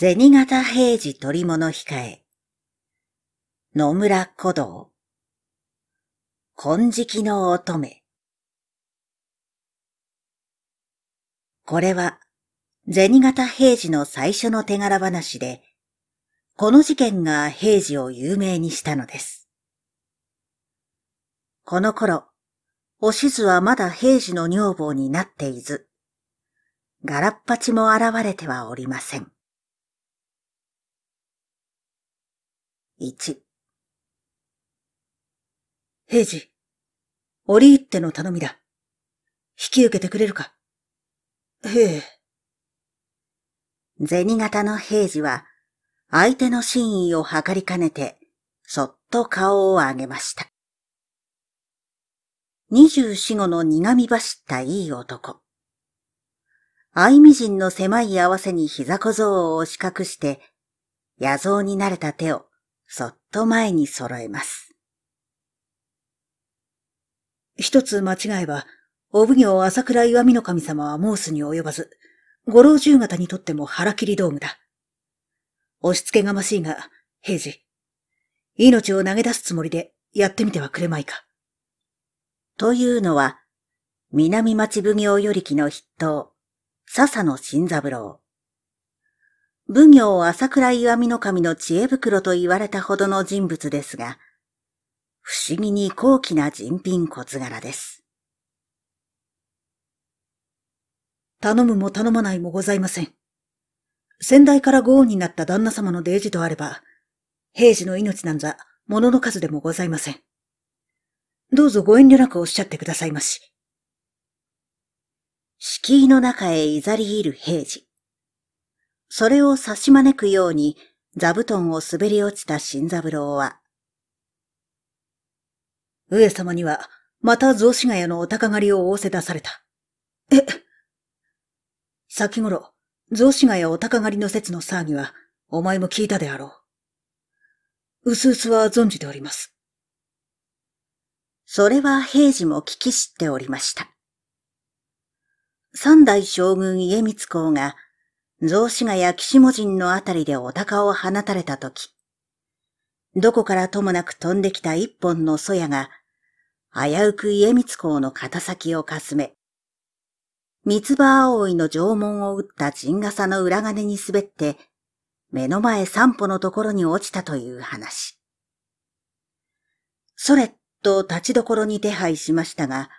銭形平次取物控え。野村古道。金色の乙女。これは、銭形平次の最初の手柄話で、この事件が平次を有名にしたのです。この頃、おしずはまだ平時の女房になっていず、ガラッパチも現れてはおりません。1平次、折り入っての頼みだ。引き受けてくれるかへえ。銭形の平次は、相手の真意を測りかねて、そっと顔を上げました。二十四五の苦み走ったいい男。愛美人の狭い合わせに膝小僧を押し隠して、野蔵に慣れた手をそっと前に揃えます。一つ間違えば、お奉行朝倉岩見の神様はモースに及ばず、五老中型にとっても腹切り道具だ。押し付けがましいが、平次。命を投げ出すつもりでやってみてはくれまいか。というのは、南町奉行よりきの筆頭、笹野新三郎。奉行朝倉岩見の神の知恵袋と言われたほどの人物ですが、不思議に高貴な人品骨柄です。頼むも頼まないもございません。先代からご恩になった旦那様のデージとあれば、平時の命なんざ、物の数でもございません。どうぞご遠慮なくおっしゃってくださいまし。敷居の中へいざりいる平時。それを差し招くように座布団を滑り落ちた新三郎は、上様には、また雑司ヶ谷のお高狩りを仰せ出された。え先頃、雑司ヶ谷お高狩りの説の騒ぎは、お前も聞いたであろう。うすうすは存じております。それは平時も聞き知っておりました。三代将軍家光公が雑司ヶ谷岸母人のあたりでお鷹を放たれたとき、どこからともなく飛んできた一本のそやが、危うく家光公の肩先をかすめ、三葉葵の縄文を打った陣笠の裏金に滑って、目の前三歩のところに落ちたという話。それっと立ちどころに手配しましたが、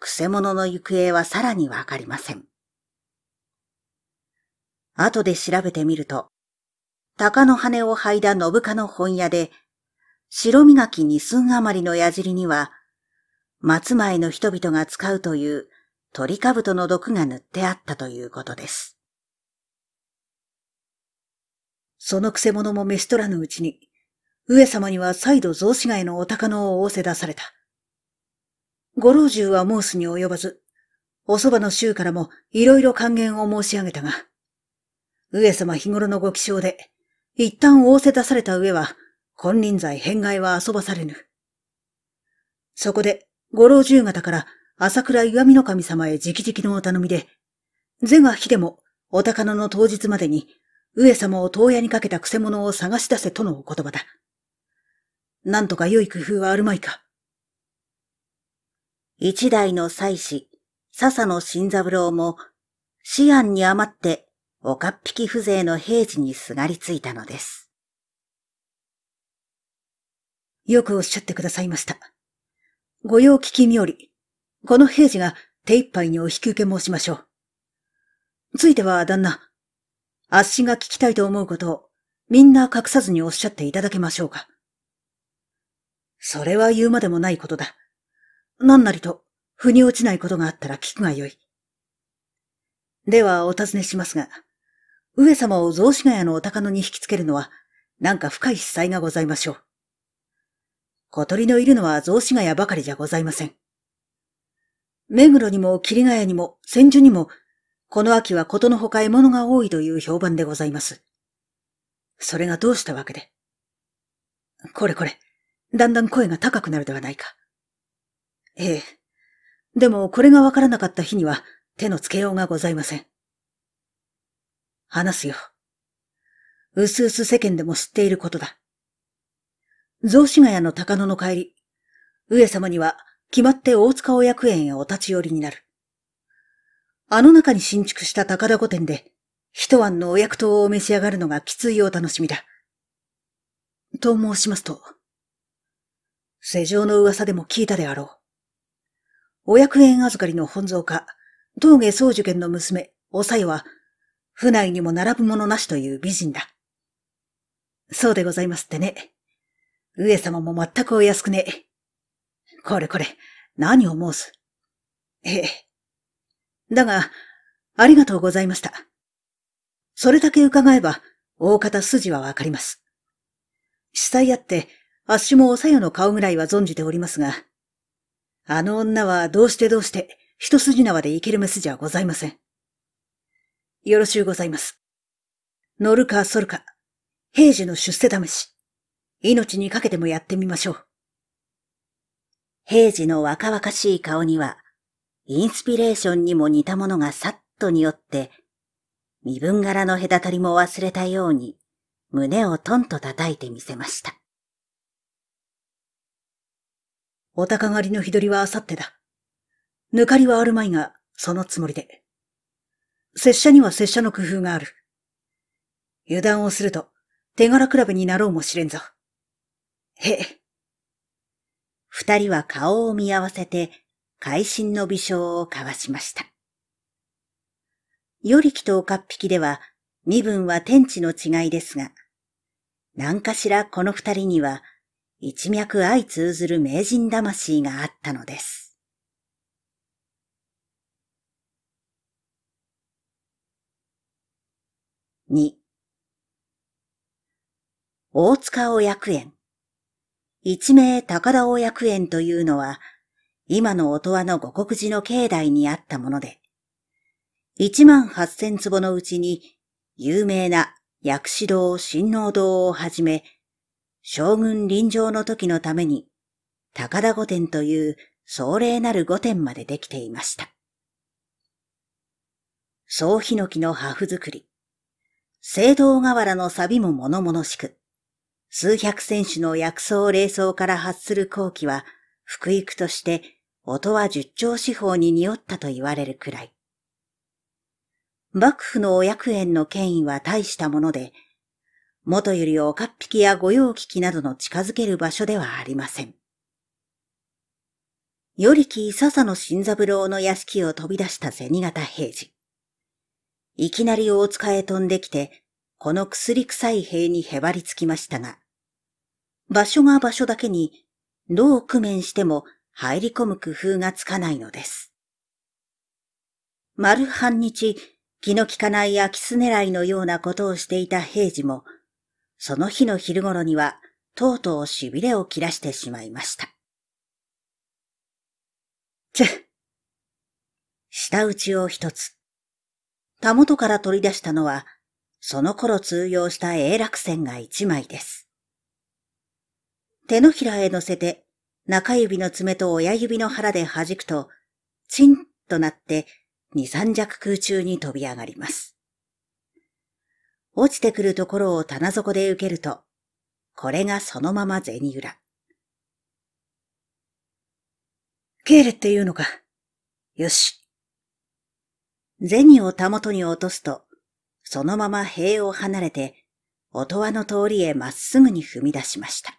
くせ者の行方はさらにわかりません。後で調べてみると、鷹の羽を剥いだ信家の本屋で、白磨き二寸余りの矢尻には、松前の人々が使うという鳥兜の毒が塗ってあったということです。そのくせ者も召し取らぬうちに、上様には再度雑司街のお鷹のを仰せ出された。ご老中は申すに及ばず、お蕎麦の衆からもいろいろ還元を申し上げたが、上様日頃のご気性で、一旦仰せ出された上は、金輪際変外は遊ばされぬ。そこで、五老十方から朝倉岩見の神様へ直々のお頼みで、是が非でもお高野の当日までに、上様を遠屋にかけた癖者を探し出せとのお言葉だ。なんとか良い工夫はあるまいか。一代の祭司、笹野新三郎も、思案に余っておかっぴき風情の平時にすがりついたのです。よくおっしゃってくださいました。御用聞き妙り、この平時が手一杯にお引き受け申しましょう。ついては、旦那。あっしが聞きたいと思うことを、みんな隠さずにおっしゃっていただけましょうか。それは言うまでもないことだ。何なりと、腑に落ちないことがあったら聞くがよい。では、お尋ねしますが。上様を雑司ヶ谷のお高野に引きつけるのは、なんか深い失災がございましょう。小鳥のいるのは雑司ヶ谷ばかりじゃございません。目黒にも霧ヶ谷にも千住にも、この秋はことのほか獲物が多いという評判でございます。それがどうしたわけで。これこれ、だんだん声が高くなるではないか。ええ。でもこれがわからなかった日には手のつけようがございません。話すよ。うすうす世間でも知っていることだ。雑司ヶ谷の高野の帰り、上様には決まって大塚親役園へお立ち寄りになる。あの中に新築した高田御殿で、一晩のお役刀を召し上がるのがきついお楽しみだ。と申しますと、世上の噂でも聞いたであろう。お役園預かりの本草家、峠宗樹家の娘、おさよは、府内にも並ぶものなしという美人だ。そうでございますってね。上様も全くお安くねえ。これこれ、何を申す。ええ。だが、ありがとうございました。それだけ伺えば、大方筋はわかります。死災あって、あっしもおさよの顔ぐらいは存じておりますが、あの女はどうしてどうして、一筋縄でいける目筋ゃございません。よろしゅうございます。乗るか反るか、平時の出世試し、命にかけてもやってみましょう。平時の若々しい顔には、インスピレーションにも似たものがさっとによって、身分柄の隔たりも忘れたように、胸をトンと叩いてみせました。お高狩りの日取りはあさってだ。抜かりはあるまいが、そのつもりで。拙者には拙者の工夫がある。油断をすると、手柄比べになろうもしれんぞ。へえ。二人は顔を見合わせて、会心の微笑を交わしました。よりきとおかっぴきでは、身分は天地の違いですが、何かしらこの二人には、一脈相通ずる名人魂があったのです。二、大塚尾薬園一名高田尾薬園というのは今の音羽の五国寺の境内にあったもので一万八千坪のうちに有名な薬師堂、新農堂をはじめ将軍臨場の時のために高田御殿という壮麗なる御殿までできていました。総ヒノキの破風作り、聖堂河原の錆も物々しく、数百選手の薬草霊草から発する後期は、福育として音は十兆四方に匂ったと言われるくらい。幕府のお役園の権威は大したもので、元よりおかっぴきや御用聞きなどの近づける場所ではありません。よりき笹の新三郎の屋敷を飛び出した銭形平次。いきなり大塚へ飛んできて、この薬臭い塀にへばりつきましたが、場所が場所だけに、どう工面しても入り込む工夫がつかないのです。丸半日、気の利かない空き巣狙いのようなことをしていた平次も、その日の昼頃には、とうとう痺れを切らしてしまいました。ちゅ舌打ちを一つ、たもとから取り出したのは、その頃通用した永楽線が一枚です。手のひらへ乗せて、中指の爪と親指の腹で弾くと、チンとなって二三弱空中に飛び上がります。落ちてくるところを棚底で受けると、これがそのまま銭裏。ケーレっていうのか。よし、銭をたもとに落とすと、そのまま塀を離れて、音羽の通りへまっすぐに踏み出しました。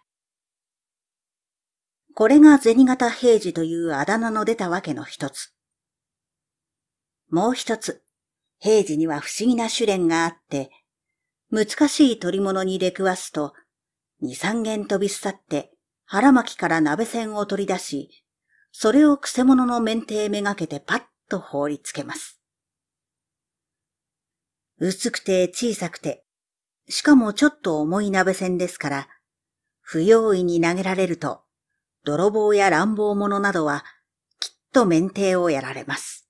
これが銭形平次というあだ名の出たわけの一つ。もう一つ、平次には不思議な修練があって、難しい取物に出くわすと、二三軒飛び去って腹巻きから鍋線を取り出し、それを癖者の面体めがけてパッと放りつけます。薄くて小さくて、しかもちょっと重い鍋線ですから、不用意に投げられると、泥棒や乱暴者などは、きっと免停をやられます。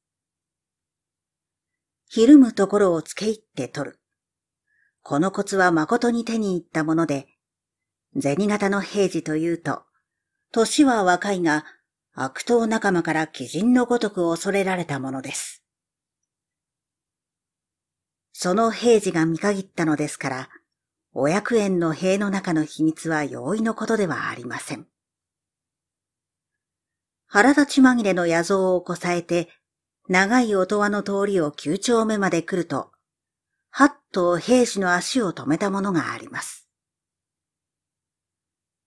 ひるむところを付け入って取る。このコツは誠に手に入ったもので、銭形の平次というと、年は若いが、悪党仲間から鬼人のごとく恐れられたものです。その平時が見限ったのですから、お役園の塀の中の秘密は容易のことではありません。腹立ち紛れの野草をこさえて、長い音羽の通りを九丁目まで来ると、はっと兵士の足を止めたものがあります。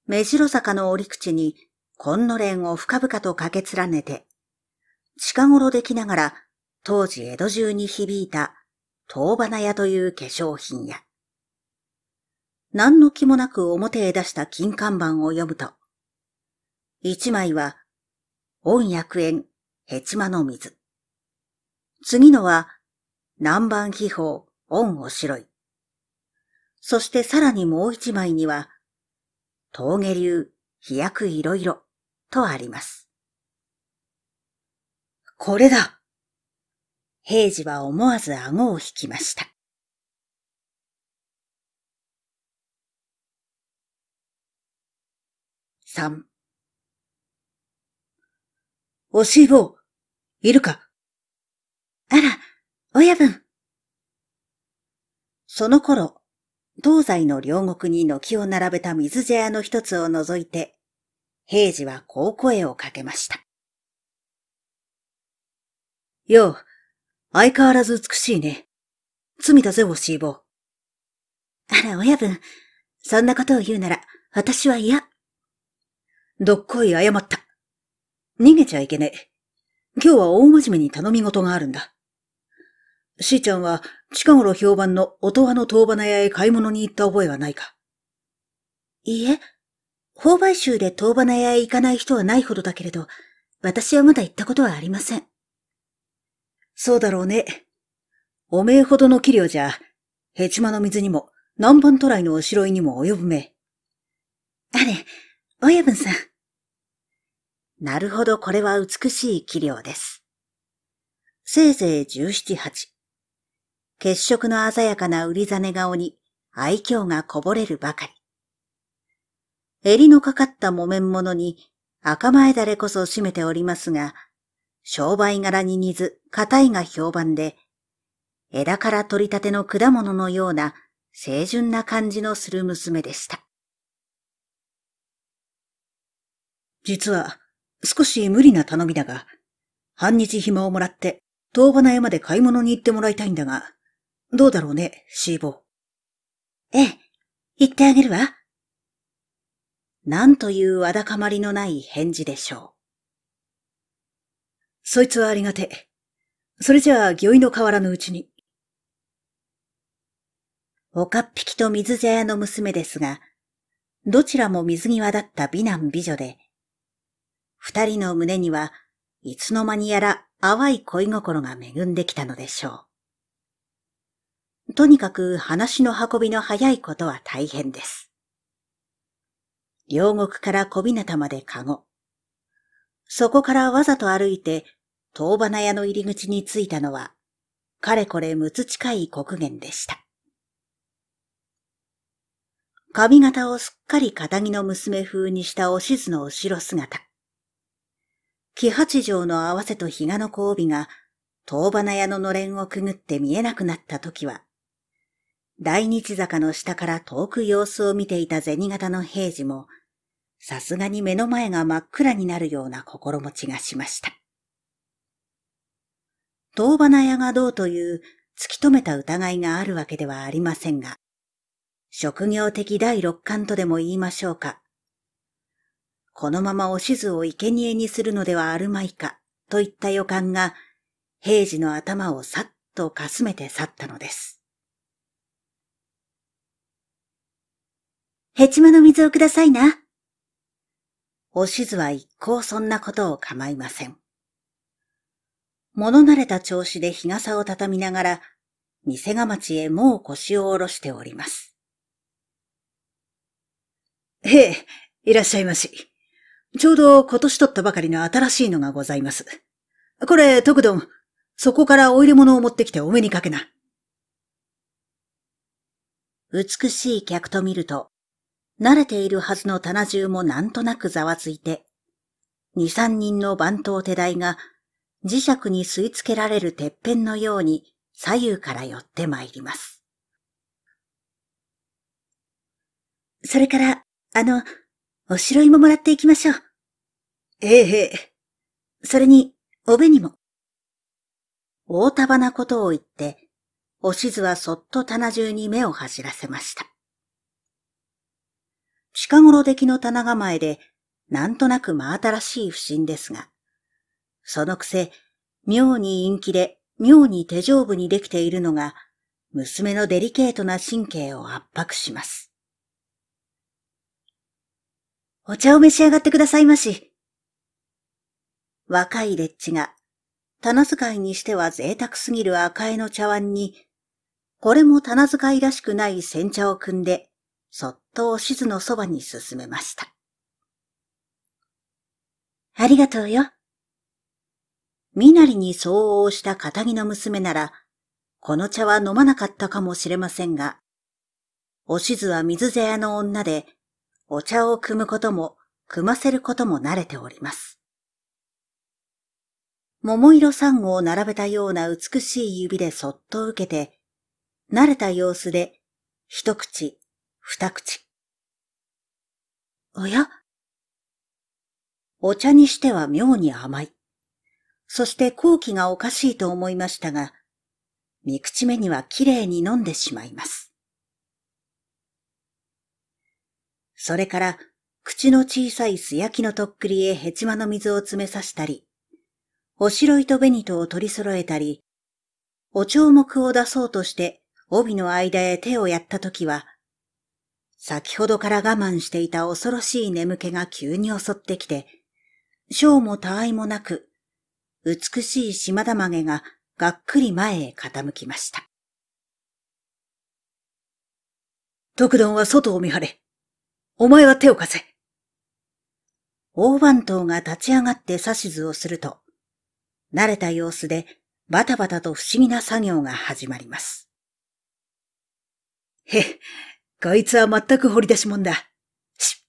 目白坂の折口に、こんのれんを深々とかけ連ねて、近頃できながら、当時江戸中に響いた遠花屋という化粧品屋。何の気もなく表へ出した金看板を読むと、一枚は、音薬園、ヘチマの水。次のは、南蛮秘宝、恩おしろい。そしてさらにもう一枚には、峠流、飛躍いろいろ、とあります。これだ平次は思わず顎を引きました。三。おしぼいるかあら、親分。その頃、東西の両国に軒を並べた水茶屋の一つを除いて、平次はこう声をかけました。よう、相変わらず美しいね。罪だぜ、おしいボ。あら、親分。そんなことを言うなら、私は嫌。どっこい謝った。逃げちゃいけねえ。今日は大真面目に頼み事があるんだ。しーちゃんは近頃評判の音羽の遠花屋へ買い物に行った覚えはないかいいえ、購買集で遠花屋へ行かない人はないほどだけれど、私はまだ行ったことはありません。そうだろうね。おめえほどの器量じゃ、ヘチマの水にも、南蛮ライのおしろいにも及ぶめ。あれ、親分さん。なるほど、これは美しい器量です。せいぜい十七八。血色の鮮やかな売りね顔に愛嬌がこぼれるばかり。襟のかかった木綿物に赤前だれこそ締めておりますが、商売柄に似ず、硬いが評判で、枝から取り立ての果物のような清純な感じのする娘でした。実は、少し無理な頼みだが、半日暇をもらって、遠花屋まで買い物に行ってもらいたいんだが、どうだろうね、シーボー。ええ、行ってあげるわ。なんというわだかまりのない返事でしょう。そいつはありがてそれじゃあ、魚いの河原のうちに。おかっぴきと水茶屋の娘ですが、どちらも水際だった美男美女で、二人の胸には、いつの間にやら淡い恋心が恵んできたのでしょう。とにかく話の運びの早いことは大変です。両国から小日向までカゴ。そこからわざと歩いて遠花屋の入り口に着いたのは、かれこれ6つ近い黒源でした。髪型をすっかり仇の娘風にしたおしずの後ろ姿。木八条の合わせと比嘉の交尾が、遠花屋ののれんをくぐって見えなくなった時は、大日坂の下から遠く様子を見ていた銭形の平次も、さすがに目の前が真っ暗になるような心持ちがしました。遠花屋がどうという突き止めた疑いがあるわけではありませんが、職業的第六感とでも言いましょうか。このままおしずを生贄にするのではあるまいか、といった予感が、平時の頭をさっとかすめて去ったのです。ヘチマの水をくださいな。おしずは一向そんなことを構いません。物慣れた調子で日傘を畳みながら、店が町へもう腰を下ろしております。へえ、いらっしゃいまし。ちょうど今年取ったばかりの新しいのがございます。これ、徳丼、そこからお入れ物を持ってきてお目にかけな。美しい客と見ると、慣れているはずの棚中もなんとなくざわついて、二三人の番頭手代が磁石に吸い付けられるてっぺんのように左右から寄ってまいります。それから、あの、おしろいももらっていきましょう。ええへえ。それに、おべにも。大束なことを言って、おしずはそっと棚中に目を走らせました。近頃出来の棚構えで、なんとなく真新しい不審ですが、そのくせ、妙に陰気で、妙に手丈夫にできているのが、娘のデリケートな神経を圧迫します。お茶を召し上がってくださいまし。若い列地が、棚使いにしては贅沢すぎる赤絵の茶碗に、これも棚使いらしくない煎茶を汲んで、そっとおしずのそばに進めました。ありがとうよ。身なりに相応した仇の娘なら、この茶は飲まなかったかもしれませんが、おしずは水瀬屋の女で、お茶を汲むことも、汲ませることも慣れております。桃色ンゴを並べたような美しい指でそっと受けて、慣れた様子で、一口、二口。おやお茶にしては妙に甘い。そして後期がおかしいと思いましたが、三口目にはきれいに飲んでしまいます。それから、口の小さい素焼きのとっくりへヘチマの水を詰めさしたり、おしろいとニトを取り揃えたり、お帳目を出そうとして帯の間へ手をやったときは、先ほどから我慢していた恐ろしい眠気が急に襲ってきて、章もわ愛もなく美しい島田曲げががっくり前へ傾きました。徳殿は外を見張れ。お前は手を貸せ。大番頭が立ち上がって指図をすると、慣れた様子でバタバタと不思議な作業が始まります。へっ、こいつは全く掘り出しもんだ。しっ。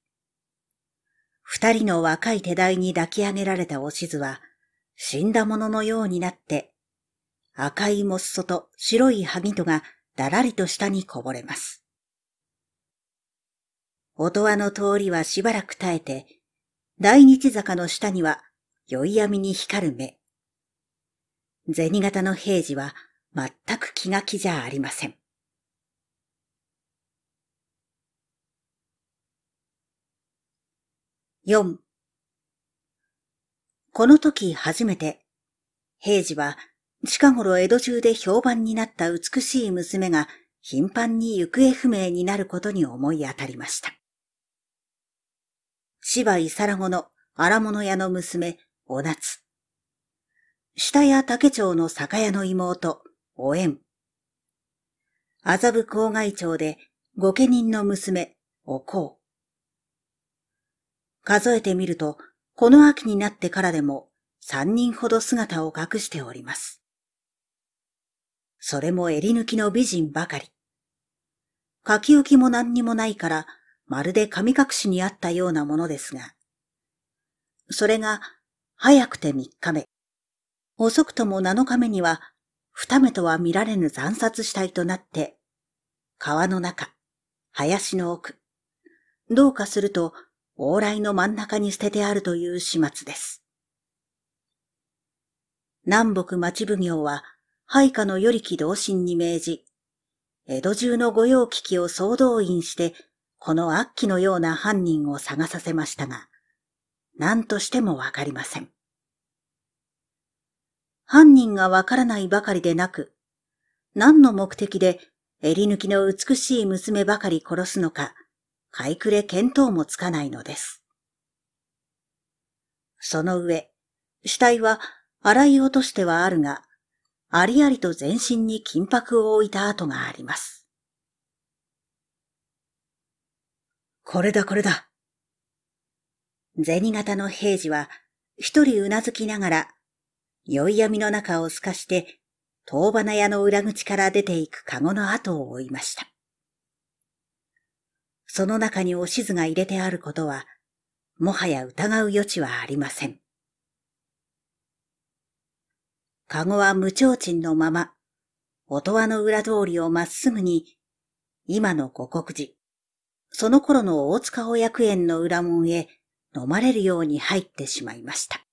二人の若い手代に抱き上げられたおしずは、死んだもののようになって、赤いモッソと白いハギトがだらりと下にこぼれます。音羽の通りはしばらく耐えて、大日坂の下には宵闇に光る目。銭形の平次は全く気が気じゃありません。四、この時初めて、平治は近頃江戸中で評判になった美しい娘が頻繁に行方不明になることに思い当たりました。芝居伊皿子の荒物屋の娘、お夏。下屋竹町の酒屋の妹、お縁。麻布郊外町で御家人の娘、おこう。数えてみると、この秋になってからでも3人ほど姿を隠しております。それも襟抜きの美人ばかり。書き置きも何にもないから、まるで神隠しにあったようなものですが、それが早くて3日目、遅くとも7日目には、二目とは見られぬ惨殺死体となって、川の中、林の奥、どうかすると往来の真ん中に捨ててあるという始末です。南北町奉行は、配下の与力同心に命じ、江戸中の御用聞きを総動員して、この悪鬼のような犯人を探させましたが、何としてもわかりません。犯人がわからないばかりでなく、何の目的で襟抜きの美しい娘ばかり殺すのか、かいくれ見当もつかないのです。その上、死体は洗い落としてはあるが、ありありと全身に金箔を置いた跡があります。これだこれだ。銭形の平次は一人うなずきながら、酔い闇の中を透かして、遠花屋の裏口から出ていく籠の跡を追いました。その中におしずが入れてあることは、もはや疑う余地はありません。かごは無調賃のまま、音羽の裏通りをまっすぐに、今の五国寺、その頃の大塚保役園の裏門へ飲まれるように入ってしまいました。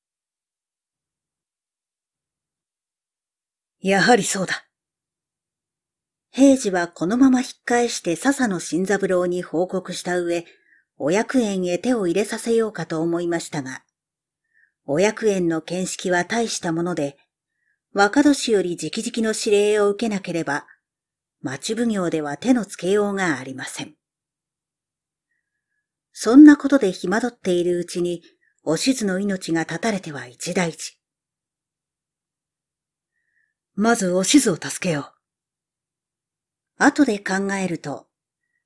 やはりそうだ。平次はこのまま引っ返して笹野新三郎に報告した上、お役園へ手を入れさせようかと思いましたが、お役園の見識は大したもので、若年より直々の指令を受けなければ、町奉行では手のつけようがありません。そんなことで暇取っているうちに、おしずの命が絶たれては一大事。まずおしずを助けよう。後で考えると、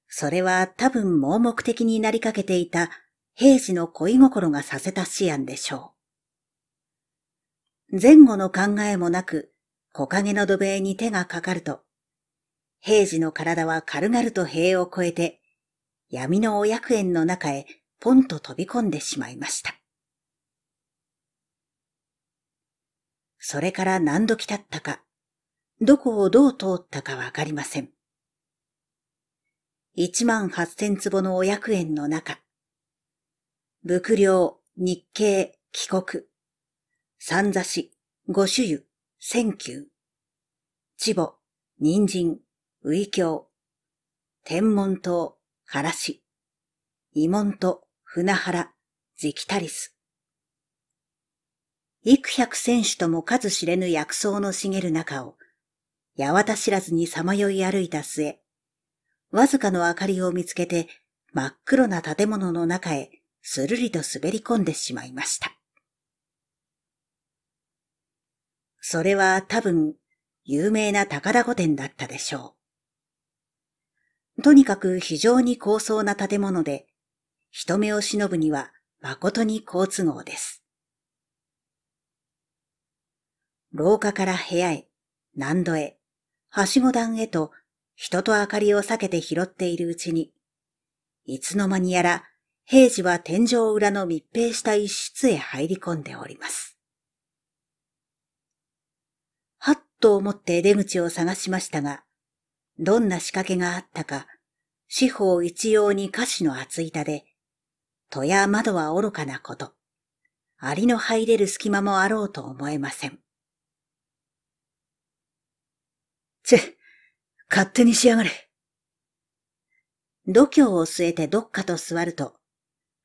それは多分盲目的になりかけていた平時の恋心がさせた思案でしょう。前後の考えもなく、木陰の土塀に手がかかると、平時の体は軽々と塀を越えて、闇のお役園の中へポンと飛び込んでしまいました。それから何時経ったか、どこをどう通ったかわかりません。一万八千坪のお役園の中、仏領、日系、帰国、三座市、五種湯、千九、千母、人参、ウイキョウ、天文島、原市、慰問と船原、ジキタリス。幾百選手とも数知れぬ薬草の茂る中を、八幡知らずにさまよい歩いた末、わずかの明かりを見つけて、真っ黒な建物の中へするりと滑り込んでしまいました。それは多分、有名な高田御殿だったでしょう。とにかく非常に高層な建物で、人目を忍ぶには誠に好都合です。廊下から部屋へ、難度へ、はしご段へと人と明かりを避けて拾っているうちに、いつの間にやら平次は天井裏の密閉した一室へ入り込んでおります。はっと思って出口を探しましたが、どんな仕掛けがあったか、四方一様に歌詞の厚板で、戸や窓は愚かなこと、ありの入れる隙間もあろうと思えません。チェ、勝手にしやがれ。度胸を据えてどっかと座ると、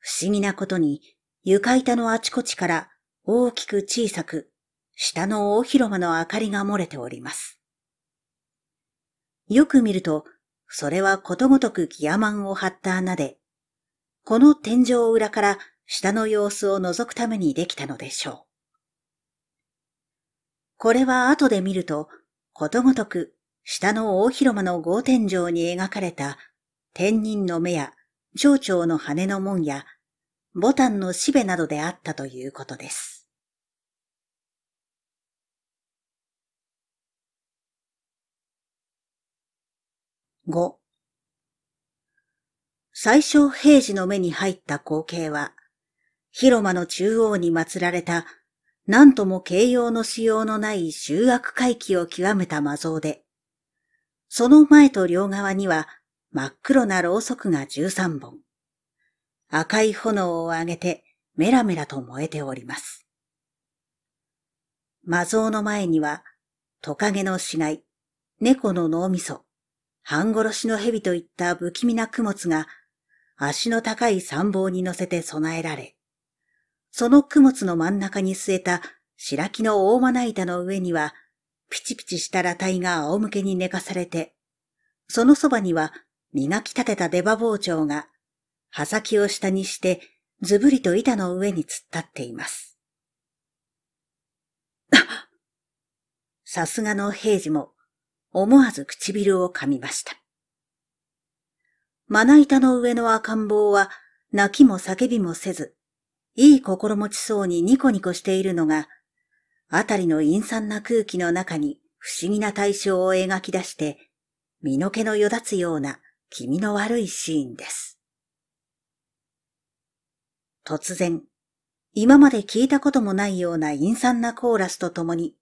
不思議なことに床板のあちこちから大きく小さく、下の大広間の明かりが漏れております。よく見ると、それはことごとくギアマンを張った穴で、この天井裏から下の様子を覗くためにできたのでしょう。これは後で見ると、ことごとく下の大広間の合天井に描かれた天人の目や蝶々の羽の門やボタンのしべなどであったということです。5最小平時の目に入った光景は、広間の中央に祀られた、何とも形容のしようのない集悪回帰を極めた魔像で、その前と両側には真っ黒なろうそくが13本。赤い炎を上げてメラメラと燃えております。魔像の前にはトカゲの死骸、猫の脳みそ、半殺しの蛇といった不気味な供物が足の高い参謀に乗せて備えられ、その供物の真ん中に据えた白木の大まな板の上にはピチピチした裸体が仰向けに寝かされて、そのそばには磨き立てた出刃包丁が、刃先を下にしてずぶりと板の上に突っ立っています。さすがの平次も思わず唇を噛みました。まな板の上の赤ん坊は泣きも叫びもせず、いい心持ちそうにニコニコしているのがあたりの陰惨な空気の中に不思議な対象を描き出して、身の毛のよだつような気味の悪いシーンです。突然、今まで聞いたこともないような陰惨なコーラスとともに、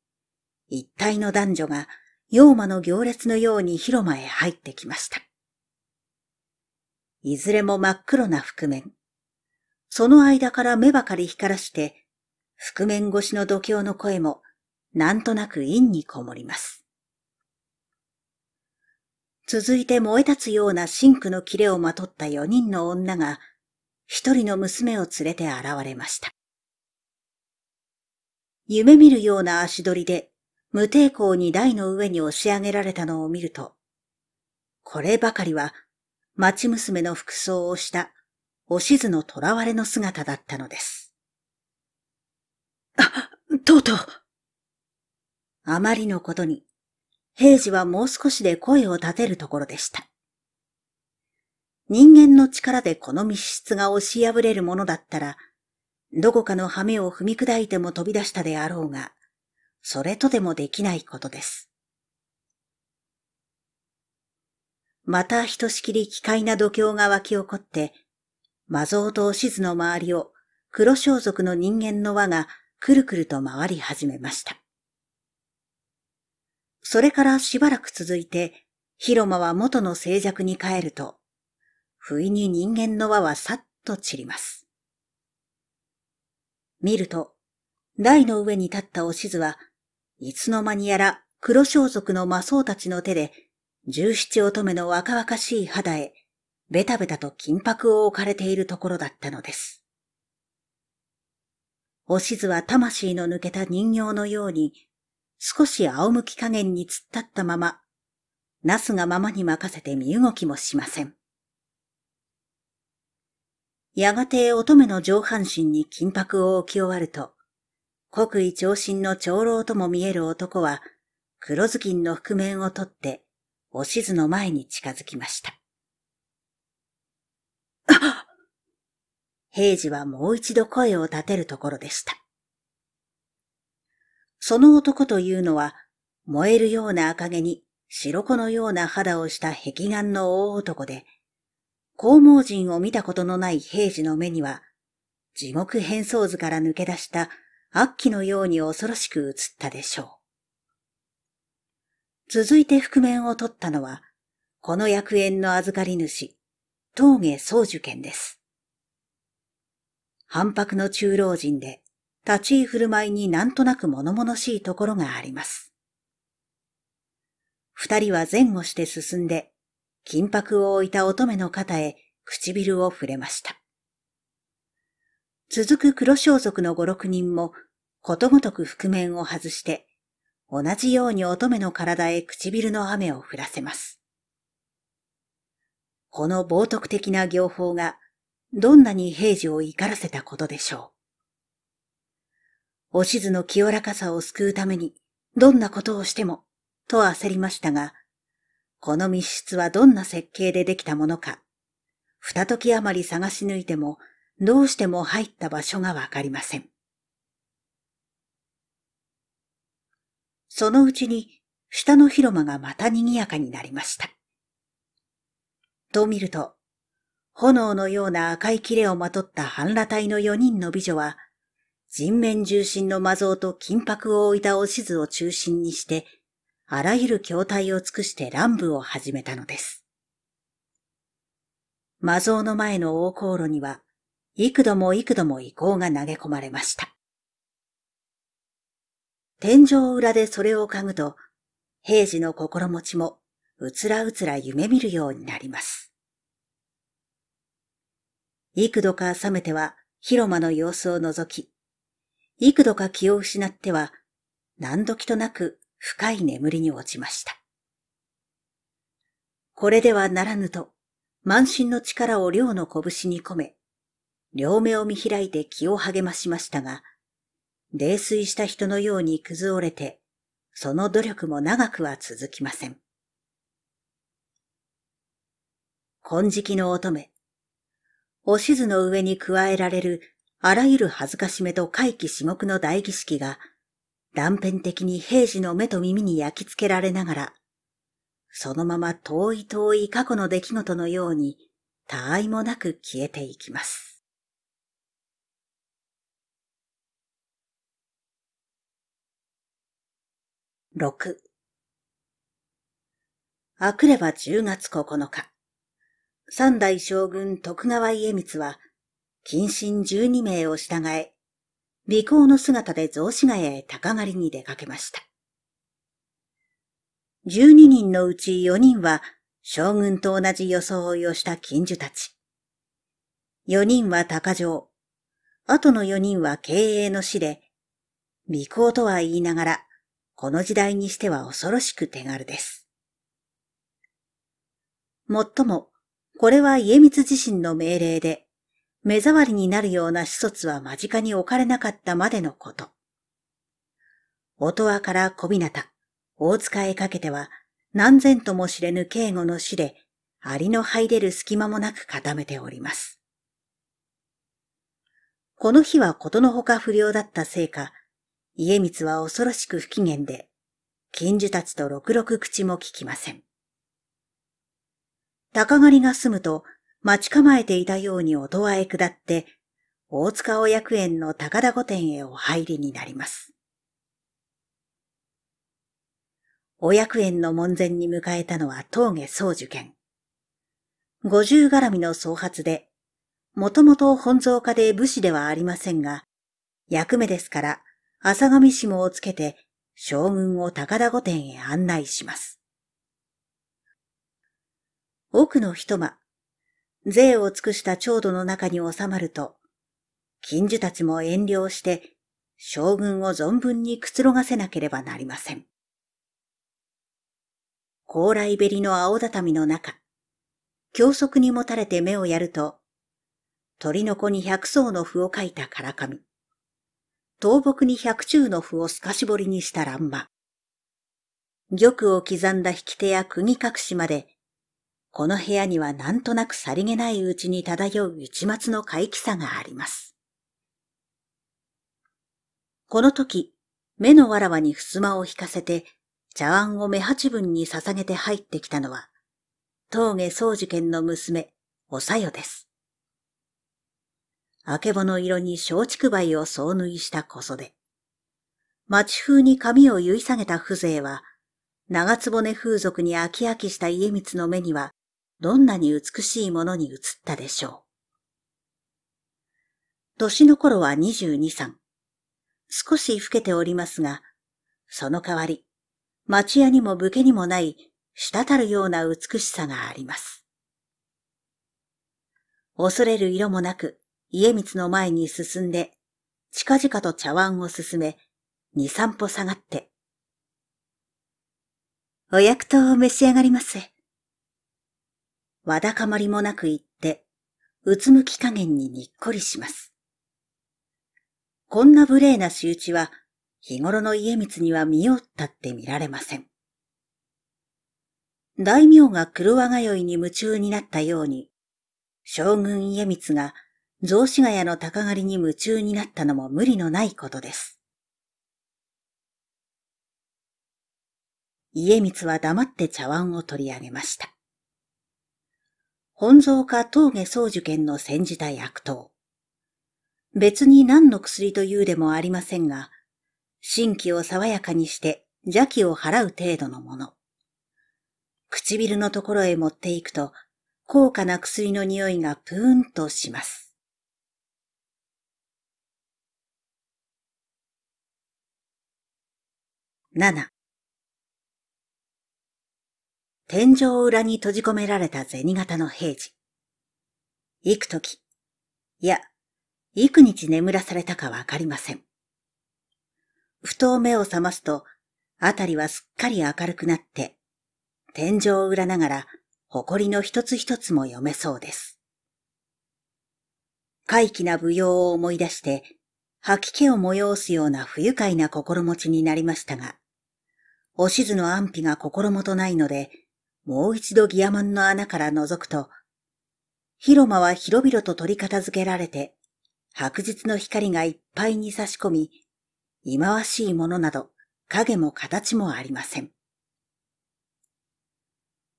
一体の男女が妖魔の行列のように広間へ入ってきました。いずれも真っ黒な覆面。その間から目ばかり光らして覆面越しの度胸の声も、なんとなく陰にこもります。続いて燃え立つようなシンクの切れをまとった4人の女が、一人の娘を連れて現れました。夢見るような足取りで、無抵抗に台の上に押し上げられたのを見ると、こればかりは、町娘の服装をした、おしずの囚われの姿だったのです。あ、とうとう。あまりのことに、平次はもう少しで声を立てるところでした。人間の力でこの密室が押し破れるものだったら、どこかの羽目を踏み砕いても飛び出したであろうが、それとでもできないことです。またひとしきり奇怪な度胸が湧き起こって、魔像とおしずの周りを黒装束の人間の輪がくるくると回り始めました。それからしばらく続いて、広間は元の静寂に帰ると、不意に人間の輪はさっと散ります。見ると、台の上に立ったおしずは、いつの間にやら黒装束の魔僧たちの手で、十七乙女の若々しい肌へ、ベタベタと金箔を置かれているところだったのです。おしずは魂の抜けた人形のように、少し仰向き加減に突っ立ったまま、なすがままに任せて身動きもしません。やがて乙女の上半身に金箔を置き終わると、国威長身の長老とも見える男は、黒ずきんの覆面を取って、おしずの前に近づきました。あ平次はもう一度声を立てるところでした。その男というのは、燃えるような赤毛に白子のような肌をした壁眼の大男で、光毛人を見たことのない平次の目には、地獄変装図から抜け出した悪鬼のように恐ろしく映ったでしょう。続いて覆面を取ったのは、この薬園の預かり主、峠宗樹験です。反白の中老人で、立ち居振る舞いになんとなく物々しいところがあります。二人は前後して進んで、金箔を置いた乙女の肩へ唇を触れました。続く黒装束の五六人も、ことごとく覆面を外して、同じように乙女の体へ唇の雨を降らせます。この冒涜的な行法が、どんなに平時を怒らせたことでしょう。おしずの清らかさを救うために、どんなことをしても、と焦りましたが、この密室はどんな設計でできたものか、二時余り探し抜いても、どうしても入った場所がわかりません。そのうちに、下の広間がまた賑やかになりました。と見ると、炎のような赤い切れをまとった半裸体の4人の美女は、人面重心の魔像と金箔を置いたおしずを中心にして、あらゆる筐体を尽くして乱舞を始めたのです。魔像の前の大航路には、幾度も幾度も遺構が投げ込まれました。天井裏でそれを嗅ぐと、平時の心持ちも、うつらうつら夢見るようになります。幾度か覚めては広間の様子を覗き、幾度か気を失っては何時となく深い眠りに落ちました。これではならぬと、満身の力を両の拳に込め、両目を見開いて気を励ましましたが、泥酔した人のように崩れて、その努力も長くは続きません。金色の乙女、おしずの上に加えられるあらゆる恥ずかしめと怪奇至極の大儀式が断片的に平時の目と耳に焼き付けられながら、そのまま遠い遠い過去の出来事のように、他愛もなく消えていきます。6あくれば10月9日。三代将軍徳川家光は、謹慎十二名を従え、微光の姿で雑司ヶ谷へ高狩りに出かけました。十二人のうち四人は、将軍と同じ装いをした近所たち。四人は高城、あとの四人は経営の死で、微光とは言いながら、この時代にしては恐ろしく手軽です。もっとも、これは家光自身の命令で、目障りになるような始卒は間近に置かれなかったまでのこと。音羽から小日向、大塚へかけては、何千とも知れぬ警護の死で、ありの入れる隙間もなく固めております。この日はことのほか不良だったせいか、家光は恐ろしく不機嫌で、近所たちとろくろく口も聞きません。鷹狩りが済むと、待ち構えていたように音羽へ下って、大塚お役園の高田御殿へお入りになります。お役園の門前に迎えたのは峠宗受験。五十絡みの総発で、もともと本草家で武士ではありませんが、役目ですから、朝上下をつけて将軍を高田御殿へ案内します。奥の一間、税を尽くした長度の中に収まると、近所たちも遠慮して、将軍を存分にくつろがせなければなりません。高麗べりの青畳の中、教則にもたれて目をやると、鳥の子に百層の符を書いたからかみ、倒木に百中の符を透かし彫りにした欄間、玉を刻んだ引き手や釘隠しまでこの部屋にはなんとなくさりげないうちに漂う一末の怪奇さがあります。この時、目のわらわに襖を引かせて、茶碗を目八分に捧げて入ってきたのは、峠宗事件の娘、おさよです。あけぼの色に松竹梅を総縫いした小袖。町風に髪を結い下げた風情は、長ぼね風俗に飽き飽きした家光の目には、どんなに美しいものに映ったでしょう。年の頃は二十二三。少し老けておりますが、その代わり、町屋にも武家にもない、滴るような美しさがあります。恐れる色もなく、家光の前に進んで、近々と茶碗を進め、二三歩下がって。お薬湯を召し上がります。わだかまりもなく言って、うつむき加減ににっこりします。こんな無礼な仕打ちは、日頃の家光には見よったって見られません。大名が黒和がいに夢中になったように、将軍家光が雑司ヶ谷の鷹狩りに夢中になったのも無理のないことです。家光は黙って茶碗を取り上げました。本草か峠宗樹験の煎じた薬党。別に何の薬というでもありませんが、神気を爽やかにして邪気を払う程度のもの。唇のところへ持っていくと、高価な薬の匂いがプーンとします。七。天井裏に閉じ込められた銭形の平次。幾時、いや、幾日眠らされたかわかりません。ふと目を覚ますと、あたりはすっかり明るくなって、天井裏ながら、埃の一つ一つも読めそうです。怪奇な舞踊を思い出して、吐き気を催すような不愉快な心持ちになりましたが、おしずの安否が心もとないので、もう一度ギアンの穴から覗くと、広間は広々と取り片付けられて、白日の光がいっぱいに差し込み、忌まわしいものなど影も形もありません。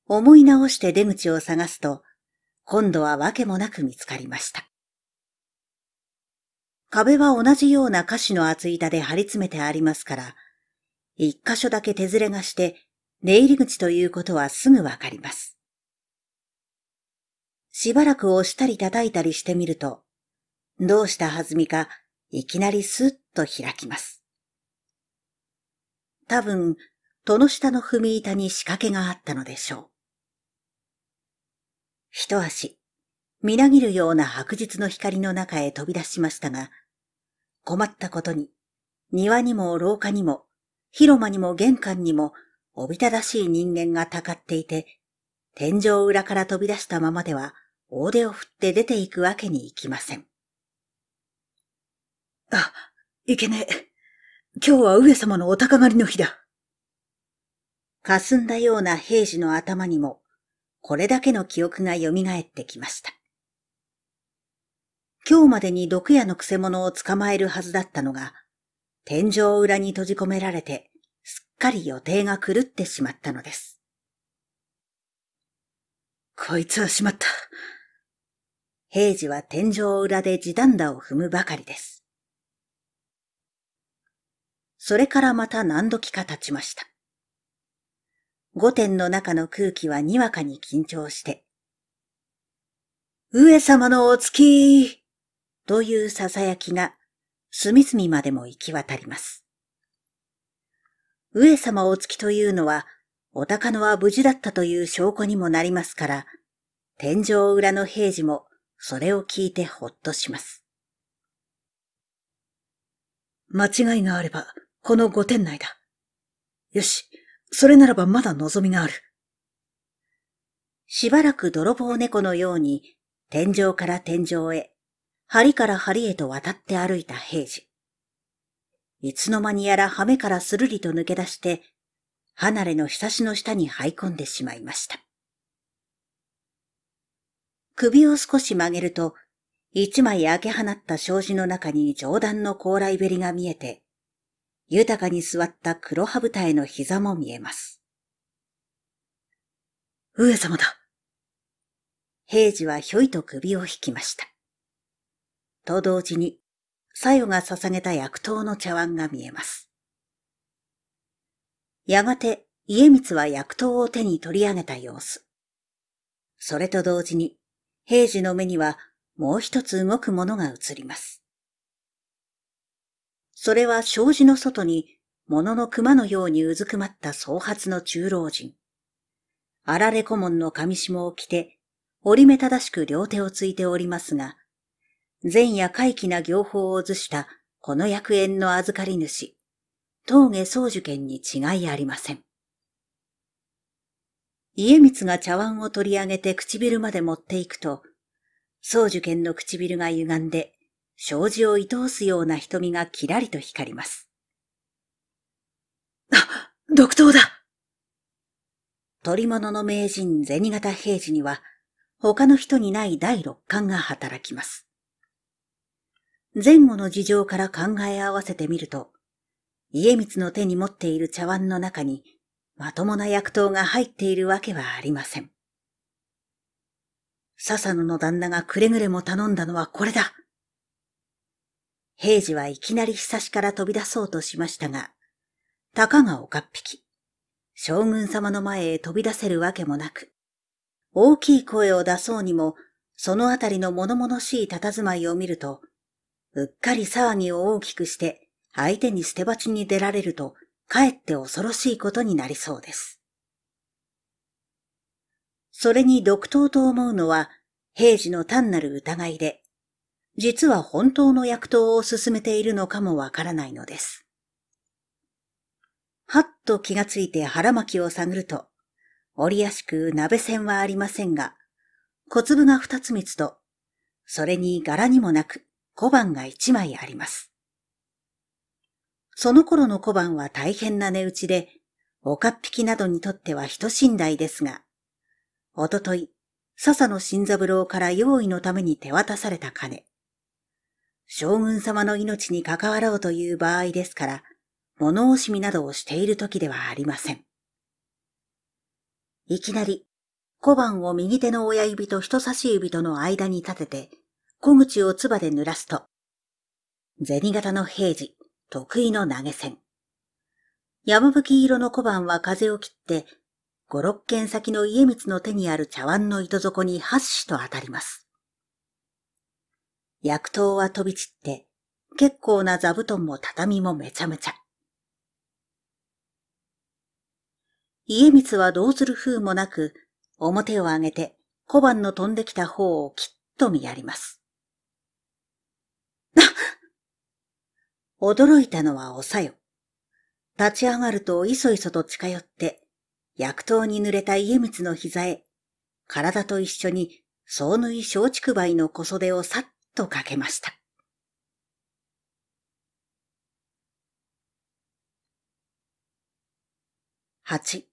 思い直して出口を探すと、今度は訳もなく見つかりました。壁は同じような歌詞の厚板で張り詰めてありますから、一箇所だけ手ずれがして出入り口ということはすぐわかります。しばらく押したり叩いたりしてみると、どうしたはずみか、いきなりスッと開きます。多分、戸の下の踏み板に仕掛けがあったのでしょう。一足、みなぎるような白日の光の中へ飛び出しましたが、困ったことに、庭にも廊下にも、広間にも玄関にも、おびただしい人間がたかっていて、天井裏から飛び出したままでは、大手を振って出ていくわけにいきません。あ、いけねえ。今日は上様のお高狩りの日だ。霞んだような平時の頭にも、これだけの記憶が蘇ってきました。今日までに毒矢のくせ者を捕まえるはずだったのが、天井裏に閉じ込められて、かり予定が狂ってしまったのです。こいつはしまった。平次は天井裏で地団打を踏むばかりです。それからまた何時か経ちました。御殿の中の空気はにわかに緊張して、上様のお月という囁きが隅々までも行き渡ります。上様お付きというのは、お高野は無事だったという証拠にもなりますから、天井裏の平次もそれを聞いてほっとします。間違いがあれば、この御殿内だ。よし、それならばまだ望みがある。しばらく泥棒猫のように、天井から天井へ、針から針へと渡って歩いた平次。いつの間にやら羽目からするりと抜け出して、離れのひさしの下に這い込んでしまいました。首を少し曲げると、一枚開け放った障子の中に上段の高麗べりが見えて、豊かに座った黒羽舞台の膝も見えます。上様だ。平次はひょいと首を引きました。と同時に、左右が捧げた薬湯の茶碗が見えます。やがて家光は薬湯を手に取り上げた様子。それと同時に、平時の目にはもう一つ動くものが映ります。それは障子の外に、ものの熊のようにうずくまった総髪の中老人。あられ古問の紙下を着て、折り目正しく両手をついておりますが、善や怪奇な行法を図したこの薬園の預かり主、峠宗樹県に違いありません。家光が茶碗を取り上げて唇まで持っていくと、宗樹県の唇が歪んで、障子を愛おすような瞳がキラリと光ります。あ、独刀だ取り物の名人銭形平次には、他の人にない第六感が働きます。前後の事情から考え合わせてみると、家光の手に持っている茶碗の中にまともな薬湯が入っているわけはありません。笹野の旦那がくれぐれも頼んだのはこれだ。平次はいきなり久しから飛び出そうとしましたが、たかがおかっぴき。将軍様の前へ飛び出せるわけもなく、大きい声を出そうにも、そのあたりの物々しい佇まいを見ると、うっかり騒ぎを大きくして、相手に捨て鉢に出られると、かえって恐ろしいことになりそうです。それに独当と思うのは、平時の単なる疑いで、実は本当の役刀を進めているのかもわからないのです。はっと気がついて腹巻きを探ると、折りやしく鍋線はありませんが、小粒が二つ三つと、それに柄にもなく、小判が一枚あります。その頃の小判は大変な値打ちで、おかっぴきなどにとっては人信頼ですが、おととい、笹野新三郎から用意のために手渡された金。将軍様の命に関わろうという場合ですから、物惜しみなどをしている時ではありません。いきなり、小判を右手の親指と人差し指との間に立てて、小口を唾で濡らすと、銭形の平次、得意の投げ銭。山吹色の小判は風を切って、五六軒先の家光の手にある茶碗の糸底に八紙と当たります。薬刀は飛び散って、結構な座布団も畳もめちゃめちゃ。家光はどうする風もなく、表を上げて小判の飛んできた方をきっと見やります。驚いたのはおさよ。立ち上がるといそいそと近寄って、薬刀に濡れた家光の膝へ、体と一緒に総縫い小竹梅の小袖をさっとかけました。八。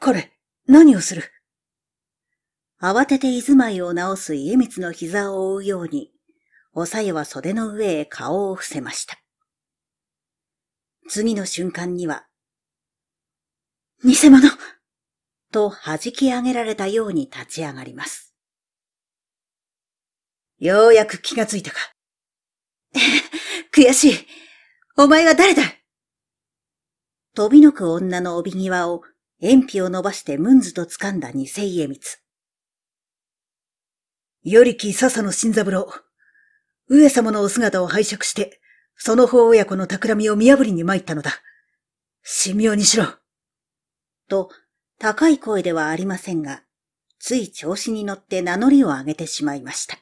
これ、何をする慌てて居住まいを直す家光の膝を追うように、おさゆは袖の上へ顔を伏せました。次の瞬間には、偽物と弾き上げられたように立ち上がります。ようやく気がついたか。悔しい。お前は誰だ飛びのく女の帯際を鉛筆を伸ばしてムンズと掴んだ偽家光。よりき笹の新三郎。上様のお姿を拝借して、その方親子の企みを見破りに参ったのだ。神妙にしろ。と、高い声ではありませんが、つい調子に乗って名乗りを上げてしまいました。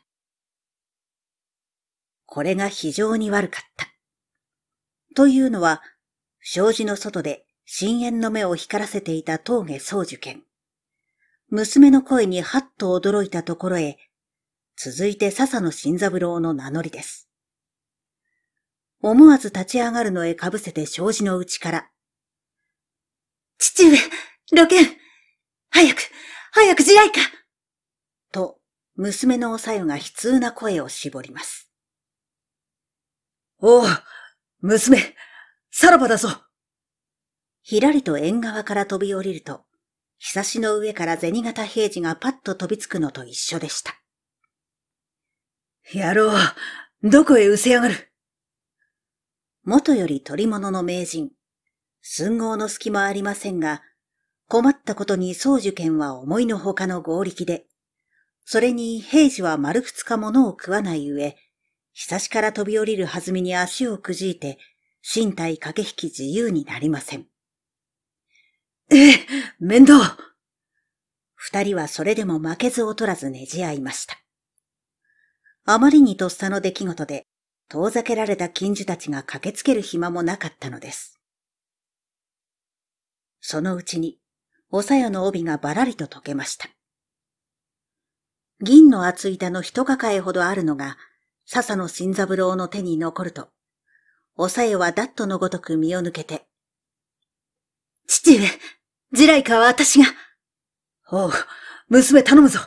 これが非常に悪かった。というのは、障子の外で深淵の目を光らせていた峠宗樹剣。娘の声にはっと驚いたところへ続いて笹野新三郎の名乗りです。思わず立ち上がるのへかぶせて障子の内から。父上、露見早く、早く地雷かと、娘のおさゆが悲痛な声を絞ります。おう、娘、さらばだぞひらりと縁側から飛び降りると、ひさしの上から銭形平次がパッと飛びつくのと一緒でした。野郎、どこへ失せやがる。元より取り物の名人、寸豪の隙もありませんが、困ったことに宗樹剣は思いのほかの合力で、それに平時は丸二日物を食わない上、久しから飛び降りるはずみに足をくじいて、身体駆け引き自由になりません。ええ、面倒二人はそれでも負けず劣らずねじ合いました。あまりにとっさの出来事で、遠ざけられた近所たちが駆けつける暇もなかったのです。そのうちに、おさやの帯がばらりと溶けました。銀の厚板の一抱えほどあるのが、笹野新三郎の手に残ると、おさやはダットのごとく身を抜けて、父上、地雷かは私が。おう、娘頼むぞ。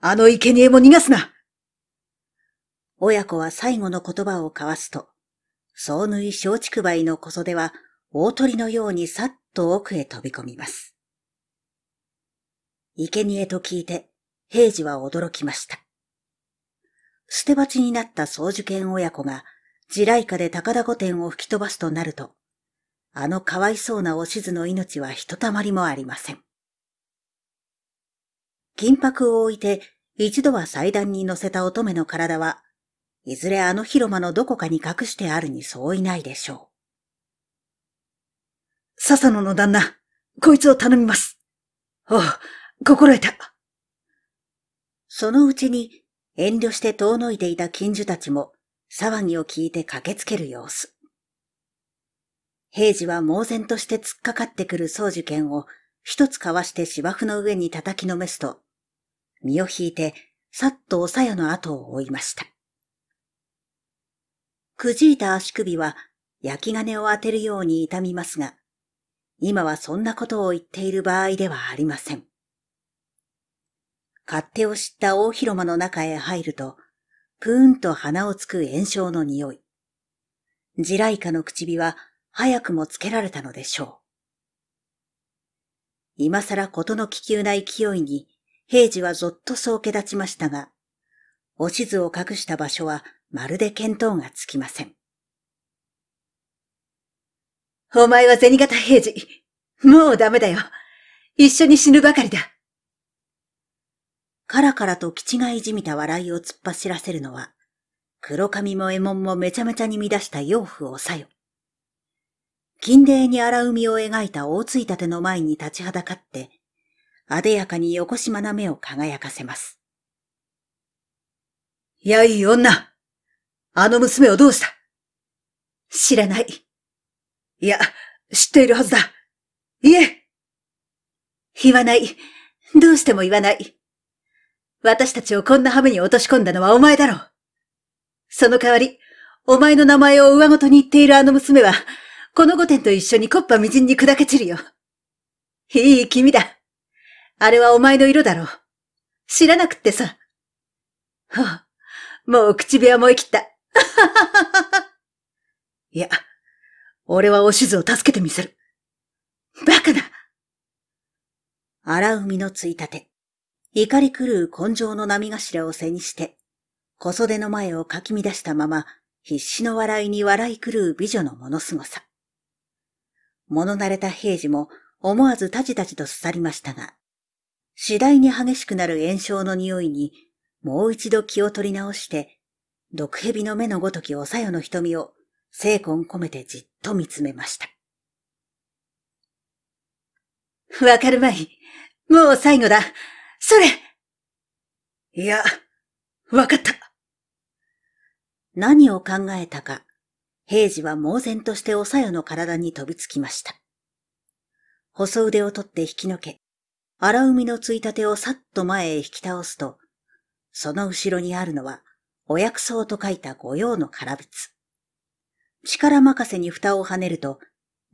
あの生贄も逃がすな。親子は最後の言葉を交わすと、総縫い小竹梅の小袖は大鳥のようにさっと奥へ飛び込みます。生贄と聞いて、平次は驚きました。捨て鉢になった総受験親子が、地雷下で高田御殿を吹き飛ばすとなると、あのかわいそうなおしずの命はひとたまりもありません。金箔を置いて、一度は祭壇に乗せた乙女の体はいずれあの広間のどこかに隠してあるに相違ないでしょう。笹野の旦那、こいつを頼みます。おう、心得た。そのうちに遠慮して遠のいていた近所たちも騒ぎを聞いて駆けつける様子。平次は猛然として突っかかってくる宗主剣を一つかわして芝生の上に叩きのめすと、身を引いてさっとおさやの後を追いました。くじいた足首は焼き金を当てるように痛みますが、今はそんなことを言っている場合ではありません。勝手を知った大広間の中へ入ると、ぷーんと鼻をつく炎症の匂い。地雷下の唇は早くもつけられたのでしょう。今更ことの気球な勢いに、平次はぞっとそうけ立ちましたが、お地図を隠した場所はまるで見当がつきません。お前は銭形平次。もうダメだよ。一緒に死ぬばかりだ。カラカラと気違いじみた笑いを突っ走らせるのは、黒髪もエモもめちゃめちゃに乱した養父をさよ。金霊に荒海を描いた大ついたての前に立ちはだかって、あでやかに横島な目を輝かせます。やい女あの娘をどうした知らない。いや、知っているはずだ。言え言わない。どうしても言わない。私たちをこんなハムに落とし込んだのはお前だろう。その代わり、お前の名前を上ごとに言っているあの娘は、この御殿と一緒にコッパみじんに砕け散るよ。いい君だ。あれはお前の色だろう。知らなくってさ。はあ、もう口部屋思い切った。いや、俺はおしずを助けてみせる。バカだ荒海のついたて、怒り狂う根性の波頭を背にして、小袖の前をかき乱したまま、必死の笑いに笑い狂う美女のものすごさ。物慣れた平次も思わずたちたちとすさりましたが、次第に激しくなる炎症の匂いに、もう一度気を取り直して毒蛇の目のごときおさよの瞳を、精魂込めてじっと見つめました。わかるまい。もう最後だ。それいや、わかった。何を考えたか、平次は猛然としておさよの体に飛びつきました。細腕を取って引き抜け、荒海のついたてをさっと前へ引き倒すと、その後ろにあるのは、お薬草と書いた御用の空筆。力任せに蓋をはねると、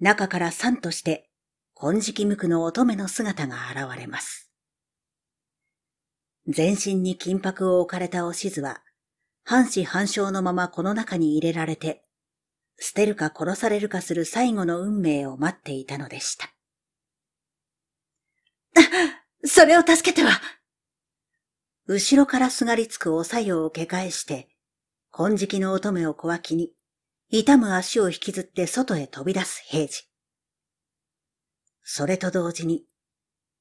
中から三として、金色無垢の乙女の姿が現れます。全身に金箔を置かれたおしずは、半死半生のままこの中に入れられて、捨てるか殺されるかする最後の運命を待っていたのでした。あ それを助けては後ろからすがりつくおさよをけ返して、金色の乙女を小脇に、痛む足を引きずって外へ飛び出す平次。それと同時に、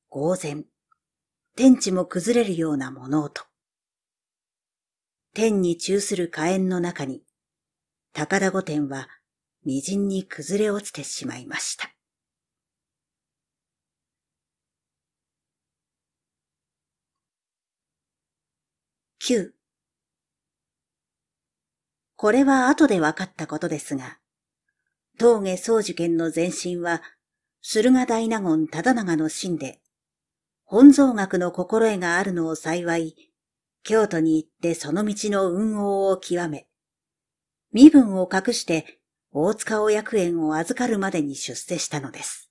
呆然、天地も崩れるような物音。天に中する火炎の中に、高田御殿は微塵に崩れ落ちてしまいました。9これは後で分かったことですが、峠宗主権の前身は、駿河大納言忠長の真で、本草学の心得があるのを幸い、京都に行ってその道の運応を極め、身分を隠して大塚親役園を預かるまでに出世したのです。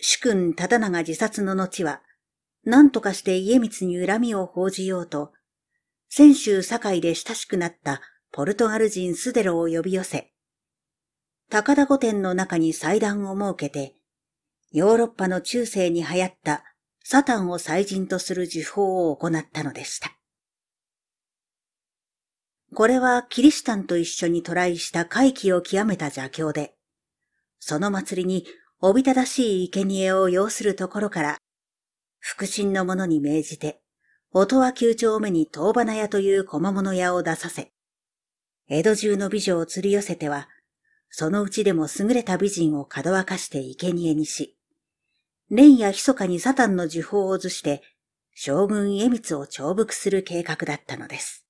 主君忠長自殺の後は、何とかして家光に恨みを報じようと、泉州堺で親しくなったポルトガル人スデロを呼び寄せ、高田御殿の中に祭壇を設けて、ヨーロッパの中世に流行ったサタンを祭人とする呪法を行ったのでした。これはキリシタンと一緒にトライした回帰を極めた邪教で、その祭りにおびただしい生贄を要するところから腹心の者に命じて、音は九丁目に遠花屋という小間物屋を出させ、江戸中の美女を釣り寄せては、そのうちでも優れた美人をかどわかして生贄にし、蓮や密かにサタンの呪法を図して、将軍家光を重複する計画だったのです。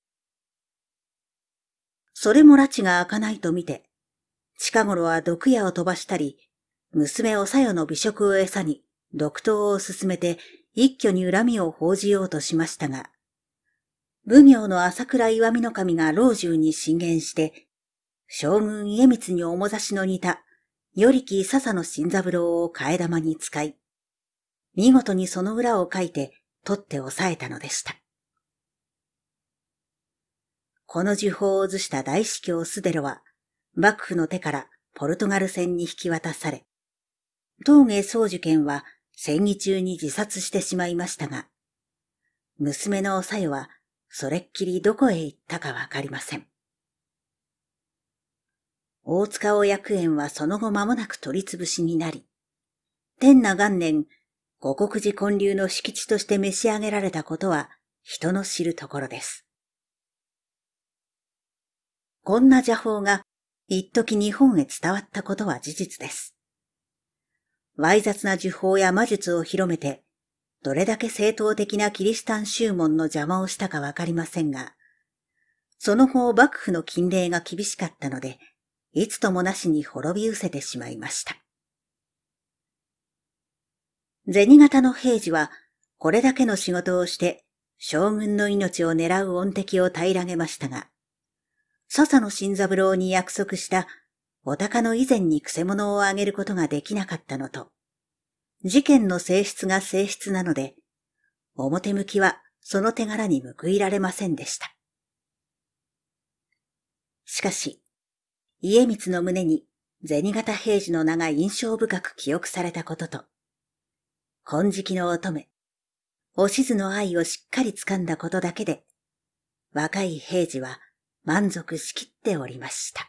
それも拉致が開かないと見て、近頃は毒矢を飛ばしたり、娘おさよの美食を餌に、毒刀を進めて一挙に恨みを報じようとしましたが、武行の朝倉岩見の神が老中に進言して、将軍家光に重差しの似た、よりき笹の新三郎を替え玉に使い、見事にその裏を書いて取って押さえたのでした。この呪法を図した大司教スデロは、幕府の手からポルトガル船に引き渡され、峠芸総受権は戦議中に自殺してしまいましたが、娘のおさよはそれっきりどこへ行ったかわかりません。大塚尾役園はその後間もなく取り潰しになり、天那元年、五国寺建立の敷地として召し上げられたことは人の知るところです。こんな邪法が一時日本へ伝わったことは事実です。わい雑な呪法や魔術を広めて、どれだけ正当的なキリシタン宗門の邪魔をしたかわかりませんが、その方幕府の禁令が厳しかったので、いつともなしに滅び失せてしまいました。銭形の平次は、これだけの仕事をして、将軍の命を狙う恩敵を平らげましたが、笹野新三郎に約束したお高の以前に癖物者をあげることができなかったのと、事件の性質が性質なので、表向きはその手柄に報いられませんでした。しかし、家光の胸に銭形平次の名が印象深く記憶されたことと、金色の乙女、おしずの愛をしっかり掴んだことだけで、若い平次は満足しきっておりました。